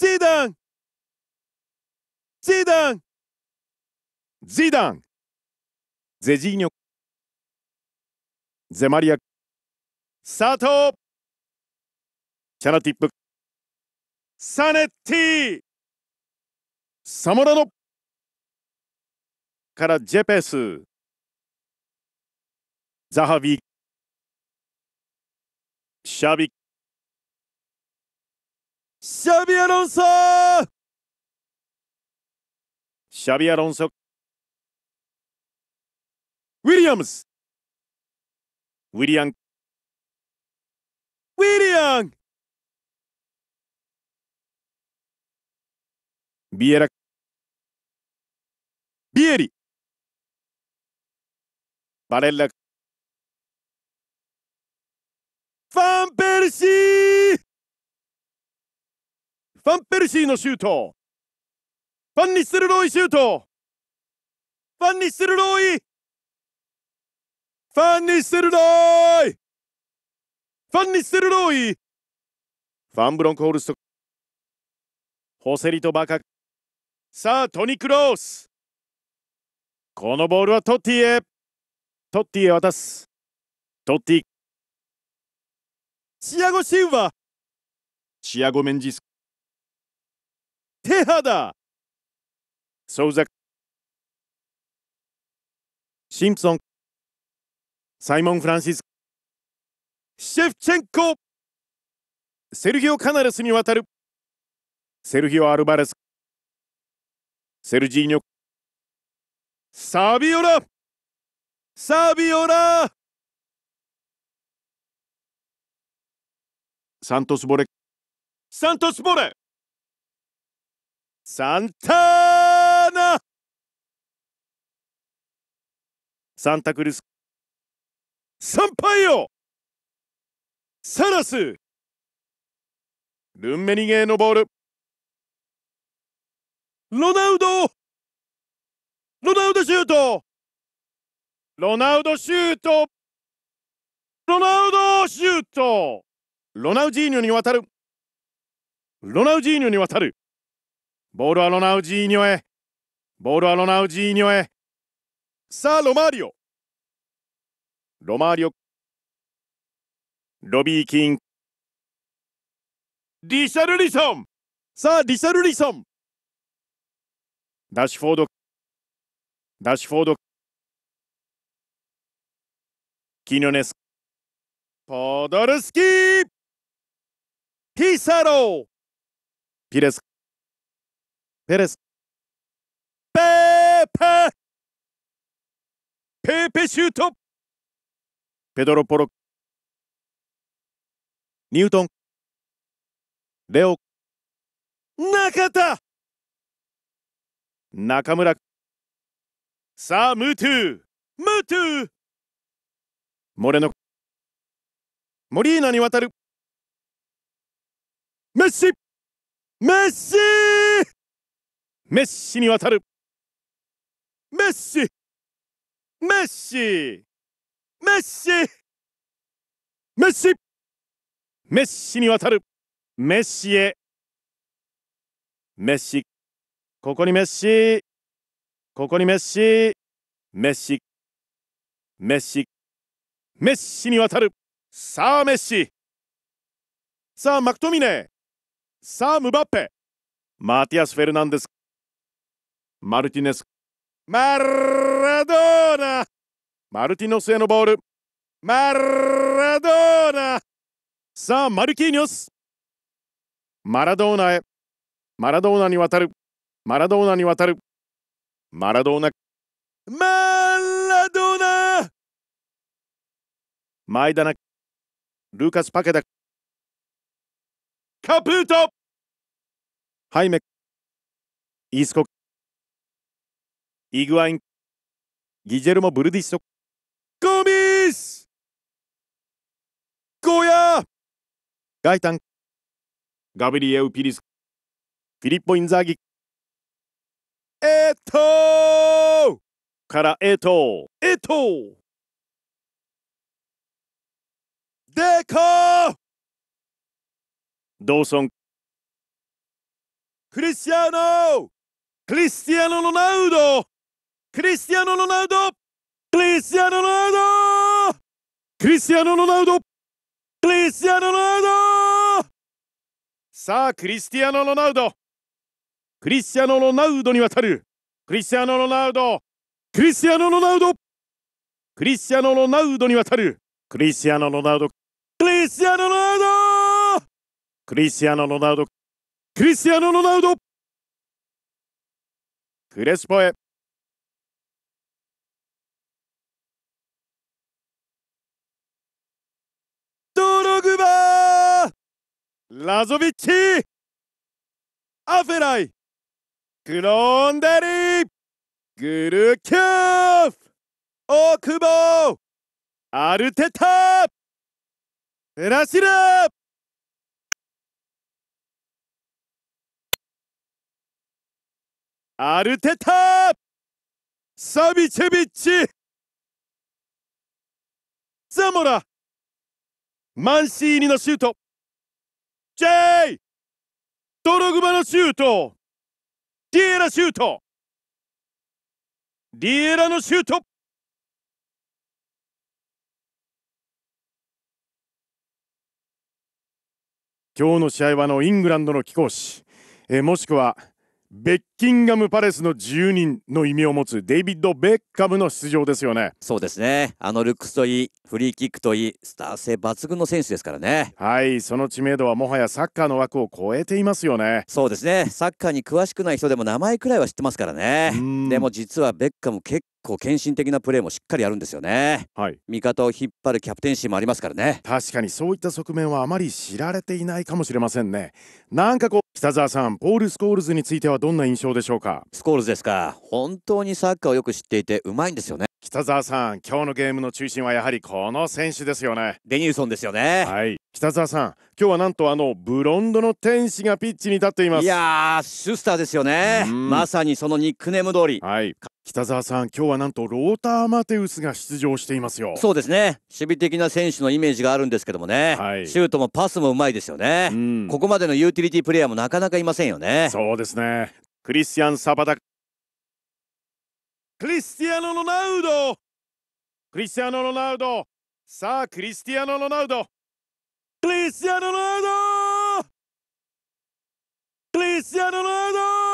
Zidane! Zidane! Zidane! Zezinho. z e Maria. Sato! Charatip. Sanetti! サモラノからジェペス Shabik! シャビアロンソシャビアロンソウィリアムズウィリアンウィリアンビエラビエリバレッラファンペルシーファンペルシーのシュートファン・ニッセルロイシュートファン・ニッセルロイファン・ニッセルロイファン・ニッセルロイファン・ブロンコールストホセリとバカさあトニ・クロースこのボールはトッティへトッティへ渡すトッティチアゴ・シンはチアゴ・メンジス手肌ソウザシンプソンサイモン・フランシスシェフチェンコセルヒオ・カナレスに渡るセルヒオ・アルバレスセルジーニョサビオラサビオラサントスボレサントスボレサンターナサンタクルスサンパイオサラスルンメニゲーのボールロナウドロナウドシュートロナウドシュートロナウドシュートロナウジーニョに渡るロナウジーニョに渡るボールはロナウジーニョへボールはロナウジーニョへさあロマーリオロマーリオロビー・キンリシャルリソンさあリシャルリソンダッシュフォードダッシュフォードキノネスポドルスキーピサロピレスペレス。ペーペーペーペシュートペドロ・ポロ。ニュートン。レオ。中田中村。さあ、ムートゥームートゥーモレノ。モリーナに渡る。メッシメッシーメッシに渡るメッシメッシメッシメッシメッシに渡るメッシへメッシここにメッシここにメッシメッシメッシメッシに渡るさあメッシさあマクトミネさあムバッペマティアス・フェルナンデスマルティネスマラドーナマルティノスへのボールマラドーナさあマルキーニョスマラドーナへマラドーナに渡るマラドーナに渡るマラドーナマラドーナマイダナルーカス・パケダカプートハイメイースコイグアイン、ギジェルモ・ブルディッソ、ゴミースゴヤガイタン、ガブリエウ・ピリス、フィリッポ・インザーギ、えっとからえっとえっとでかドーソンクリスティアーノクリスティアーノ・ロナウド Cristiano Ronaldo! Cristiano Ronaldo! Cristiano r o n さあ、クリスティアーノ・ロナウドクリスティアーノ・ロナウドに渡るクリスティアーノ・ロナウドクリスティアーノ・ロナウドクリスティアーノ・ロナウドに渡るクリスティアーノ・ロナウドクリスティアーノ・ロナウドクリスティアーノ・ロナウドクリスティアーノ・ロナウドクレスポへラゾビッチアフェライクローンデリーグルキャフ大久保アルテタフラシラアルテタサビチェビッチザモラマンシーニのシュート J! ドログバのシュートディエラシュートディエラのシュート今日の試合はのイングランドの貴公子、えー、もしくはベッキンガム・パレスの住人の意味を持つデイビッド・ベッカムの出場ですよねそうですねあのルックスといいフリーキックといいスター性抜群の選手ですからねはいその知名度はもはやサッカーの枠を超えていますよねそうですねサッカーに詳しくない人でも名前くらいは知ってますからねでも実はベッカム構献身的なプレーもしっかりやるんですよね、はい、味方を引っ張るキャプテンシーもありますからね確かにそういった側面はあまり知られていないかもしれませんねなんかこう北澤さん、ポール・スコールズについてはどんな印象でしょうかスコールズですか、本当にサッカーをよく知っていて、うまいんですよね。北澤さん、今日のゲームの中心はやはりこの選手ですよね。デニーソンですよね。はい、北澤さん、今日はなんとあのブロンドの天使がピッチに立っています。いやシュスターですよね。まさにそのニックネーム通り。はい。北澤さん、今日はなんとローター・マテウスが出場していますよ。そうですね。守備的な選手のイメージがあるんですけどもね。はい、シュートもパスもうまいですよね。ここまでのユーティリティプレイヤーもなかなかいませんよね。そうですね。クリスチャン・サバダクリスティアノ・ロナウドクリスティアノ・ロナウドさあクリスティアノ・ロナウドクリスティアノ・ロナウドクリスティアーノ・ロナウド